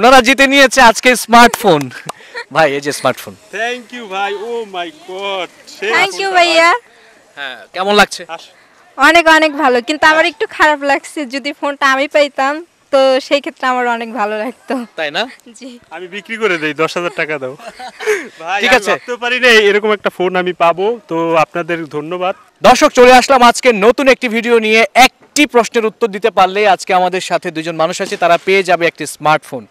ওনারা জিতে নিয়েছে আজকে স্মার্টফোন ভাই এই যে স্মার্টফোন থ্যাংক ইউ ভাই oh my god thank you ভাইয়া হ্যাঁ কেমন লাগছে অনেক অনেক ভালো কিন্তু আমার একটু খারাপ লাগছে যদি ফোনটা আমি পাইতাম তো সেই ক্ষেত্রে আমার অনেক ভালো লাগতো তাই না জি আমি বিক্রি করে দেই দশ হাজার টাকা দাও ঠিক আছে তো পারি না এরকম একটা ফোন আমি পাবো তো আপনাদের ধন্যবাদ দর্শক চলে আসলাম আজকে নতুন একটি ভিডিও নিয়ে এক একটি প্রশ্নের উত্তর দিতে পারলে আজকে আমাদের সাথে দুজন মানুষ আছে তারা পেয়ে যাবে একটি স্মার্টফোন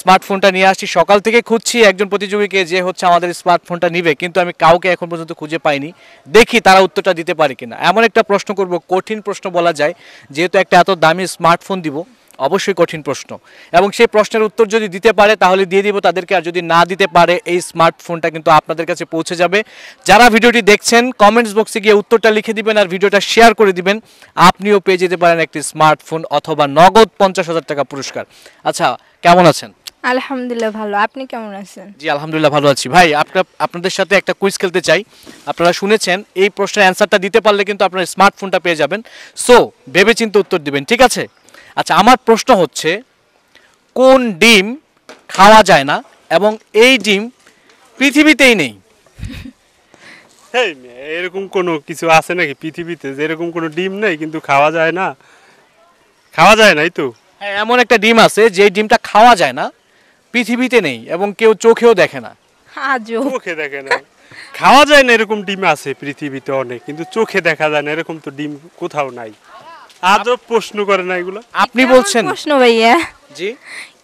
স্মার্টফোনটা নিয়ে আসছি সকাল থেকে খুঁজছি একজন প্রতিযোগীকে যে হচ্ছে আমাদের স্মার্টফোনটা নিবে কিন্তু আমি কাউকে এখন পর্যন্ত খুঁজে পাইনি দেখি তারা উত্তরটা দিতে পারে কিনা এমন একটা প্রশ্ন করব কঠিন প্রশ্ন বলা যায় যেহেতু একটা এত দামি স্মার্টফোন দিব অবশ্যই কঠিন প্রশ্ন এবং সেই প্রশ্নের উত্তর যদি দিতে পারে তাহলে দিয়ে দিব তাদেরকে আর যদি না দিতে পারে এই স্মার্টফোনটা কিন্তু আপনাদের কাছে পৌঁছে যাবে যারা ভিডিওটি দেখছেন কমেন্টস বক্সে গিয়ে উত্তরটা লিখে দিবেন আর ভিডিওটা শেয়ার করে দিবেন আপনিও পেয়ে যেতে পারেন একটি স্মার্টফোন অথবা নগদ পঞ্চাশ হাজার টাকা পুরস্কার আচ্ছা কেমন আছেন আলহামদুলিল্লাহ ভালো আপনি কেমন আছেন জি আলহামদুলিল্লাহ ভালো আছি ভাই আপনার আপনাদের সাথে একটা কুইজ খেলতে চাই আপনারা শুনেছেন এই প্রশ্নের অ্যান্সারটা দিতে পারলে কিন্তু আপনার স্মার্টফোনটা পেয়ে যাবেন সো ভেবেচিন্তে উত্তর দিবেন ঠিক আছে আচ্ছা আমার প্রশ্ন হচ্ছে কোন ডিম খাওয়া যায় না এবং এই ডিম পৃথিবীতেই নেই এরকম কোনো কিছু আছে নাকি পৃথিবীতে যে এরকম কোনো ডিম নেই কিন্তু খাওয়া যায় না খাওয়া যায় নাই তো হ্যাঁ এমন একটা ডিম আছে যে ডিমটা খাওয়া যায় না পৃথিবীতে নেই এবং কেউ চোখেও দেখে না চোখে দেখে না খাওয়া যায় না এরকম ডিম আছে পৃথিবীতে অনেক কিন্তু চোখে দেখা যায় না এরকম তো ডিম কোথাও নাই আজব প্রশ্ন করে না এগুলো আপনি বলছেন প্রশ্ন ভাইয়া জি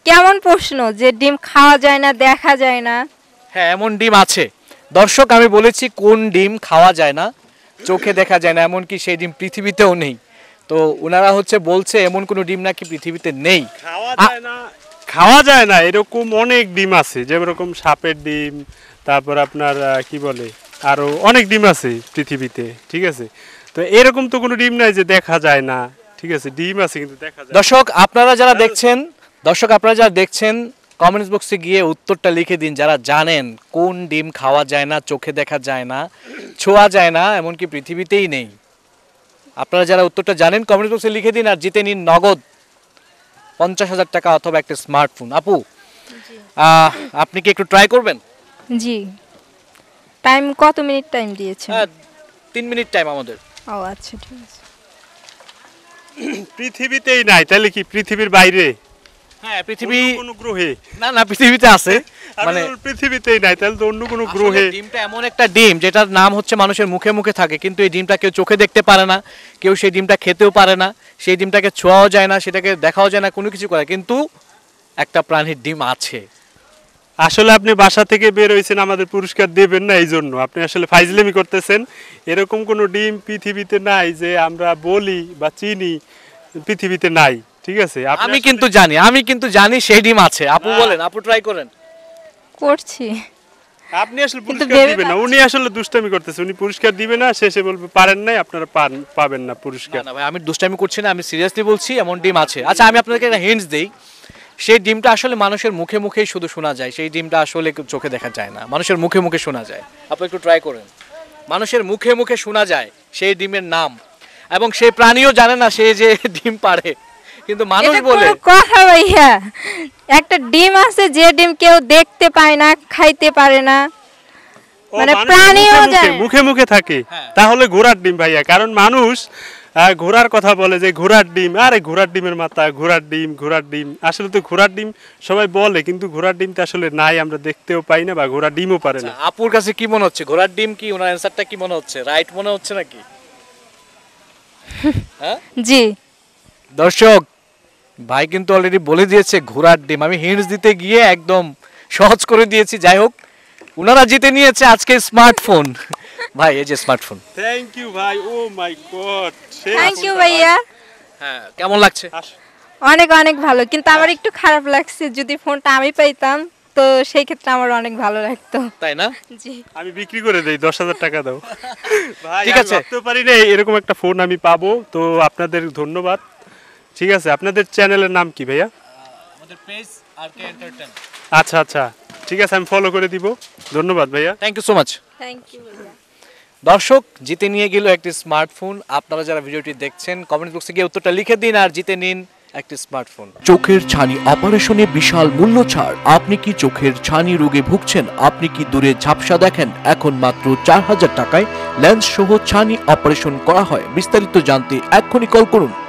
কেমন প্রশ্ন যে ডিম খাওয়া যায় না দেখা যায় না হ্যাঁ এমন ডিম আছে দর্শক আমি বলেছি কোন ডিম খাওয়া যায় না চোখে দেখা যায় না এমনকি সেই ডিম পৃথিবীতেও নেই তো ওনারা হচ্ছে বলছে এমন কোনো ডিম নাকি পৃথিবীতে নেই খাওয়া যায় না খাওয়া যায় না এরকম অনেক ডিম আছে যেরকম সাপের ডিম তারপর আপনার কি বলে আরো অনেক ডিম আছে পৃথিবীতে ঠিক আছে তো এরকম তো কোনো ডিম নাই যে দেখা যায় না ঠিক আছে ডিম আছে কিন্তু দেখা যায় দর্শক আপনারা যারা দেখছেন দর্শক আপনারা যারা দেখছেন কমেন্টস বক্সে গিয়ে উত্তরটা লিখে দিন যারা জানেন কোন ডিম খাওয়া যায় না চোখে দেখা যায় না ছোঁয়া যায় না এমনকি পৃথিবীতেই নেই আপনারা যারা উত্তরটা জানেন কমেন্টস বক্সে লিখে দিন আর জিতে নিন নগদ পঞ্চাশ হাজার টাকা অথবা একটা স্মার্টফোন আপু আপনি কি একটু ট্রাই করবেন জি টাইম কত মিনিট টাইম দিয়েছেন তিন মিনিট টাইম আমাদের ও আচ্ছা ঠিক আছে পৃথিবীতেই নাই তাহলে কি পৃথিবীর বাইরে হ্যাঁ পৃথিবী কোন গ্রহে না না পৃথিবীতে আছে মানে পৃথিবীতেই নাই তাহলে তো অন্য কোনো গ্রহে ডিমটা এমন একটা ডিম যেটার নাম হচ্ছে মানুষের মুখে মুখে থাকে কিন্তু এই ডিমটা কেউ চোখে দেখতে পারে না কেউ সেই ডিমটা খেতেও পারে না সেই ডিমটাকে ছোঁয়াও যায় না সেটাকে দেখাও যায় না কোনো কিছু করে কিন্তু একটা প্রাণীর ডিম আছে আসলে আপনি বাসা থেকে বের হয়েছেন আমাদের পুরস্কার দেবেন না এই জন্য আপনি আসলে ফাইজলেমি করতেছেন এরকম কোনো ডিম পৃথিবীতে নাই যে আমরা বলি বা চিনি পৃথিবীতে নাই ঠিক আছে আমি কিন্তু জানি আমি কিন্তু জানি সেই ডিম আছে আপু বলেন আপু ট্রাই করেন করছি আপনি আসলে পুরস্কার দিবেন না উনি আসলে দুষ্টামি করতেছে উনি পুরস্কার দিবে না শেষে বলবে পারেন নাই আপনারা পান পাবেন না পুরস্কার না ভাই আমি দুষ্টামি করছি না আমি সিরিয়াসলি বলছি এমন ডিম আছে আচ্ছা আমি আপনাকে একটা হিন্টস দেই সেই ডিমটা আসলে মানুষের মুখে মুখে শুধু শোনা যায় সেই ডিমটা আসলে চোখে দেখা যায় না মানুষের মুখে মুখে শোনা যায় আপনি একটু ট্রাই করেন মানুষের মুখে মুখে শোনা যায় সেই ডিমের নাম এবং সেই প্রাণীও জানে না সে যে ডিম পারে কিন্তু মানুষ বলে কথা ভাইয়া একটা ডিম আছে যে ডিম কেউ দেখতে পায় না খাইতে পারে না মানে প্রাণীও জানে মুখে মুখে থাকে হ্যাঁ। তাহলে ঘোড়ার ডিম ভাইয়া কারণ মানুষ হ্যাঁ ঘোড়ার কথা বলে যে ঘোড়ার ডিম আরে ঘোড়ার ডিমের মাথা ঘোড়ার ডিম ঘোড়ার ডিম আসলে তো ঘোড়ার ডিম সবাই বলে কিন্তু ঘোড়ার ডিম তো আসলে নাই আমরা দেখতেও পাই না বা ঘোড়ার ডিমও পারে না আচ্ছা, আপুর কাছে কি মনে হচ্ছে ঘোড়ার ডিম কি ওনার অ্যানসারটা কি মনে হচ্ছে রাইট মনে হচ্ছে নাকি হ্যাঁ জি দর্শক ভাই কিন্তু অলরেডি বলে দিয়েছে ঘোড়ার ডিম আমি হিন্টস দিতে গিয়ে একদম সহজ করে দিয়েছি যাই হোক ওনারা জিতে নিয়েছে আজকে স্মার্টফোন ভাই এই যে স্মার্টফোন থ্যাংক ইউ ভাই oh my god thank you ভাইয়া হ্যাঁ কেমন লাগছে অনেক অনেক ভালো কিন্তু আমার একটু খারাপ লাগছে যদি ফোনটা আমি পাইতাম তো সেই ক্ষেত্রে আমার অনেক ভালো লাগতো তাই না জি আমি বিক্রি করে দেই দশ হাজার টাকা দাও ভাই ঠিক আছে ভাবতে পারি না এরকম একটা ফোন আমি পাবো তো আপনাদের ধন্যবাদ ঠিক আছে আপনাদের চ্যানেলের নাম কি ভাইয়া আমাদের পেজ আর কে এন্টারটেইন আচ্ছা আচ্ছা ঠিক আছে আমি ফলো করে দিব ধন্যবাদ ভাইয়া thank you so much thank you ভাইয়া দর্শক জিতে নিয়ে গেল একটি স্মার্টফোন আপনারা যারা ভিডিওটি দেখছেন কমেন্ট বক্সে গিয়ে উত্তরটা লিখে দিন আর জিতে নিন একটি স্মার্টফোন চোখের ছানি অপারেশনে বিশাল মূল্য ছাড় আপনি কি চোখের ছানি রোগে ভুগছেন আপনি কি দূরে ঝাপসা দেখেন এখন মাত্র চার হাজার টাকায় লেন্স সহ ছানি অপারেশন করা হয় বিস্তারিত জানতে এক্ষুনি কল করুন